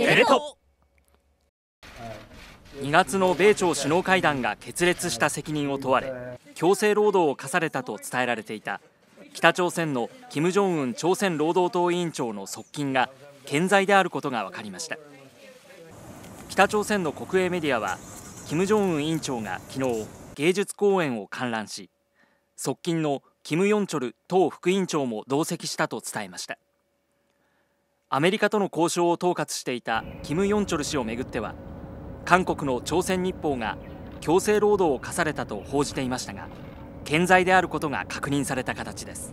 テレ2月の米朝首脳会談が決裂した責任を問われ強制労働を課されたと伝えられていた北朝鮮の金正恩朝鮮労働党委員長の側近が健在であることが分かりました北朝鮮の国営メディアは金正恩委員長が昨日芸術公演を観覧し側近のキム・ヨンチョル党副委員長も同席したと伝えましたアメリカとの交渉を統括していたキム・ヨンチョル氏をめぐっては韓国の朝鮮日報が強制労働を課されたと報じていましたが健在であることが確認された形です。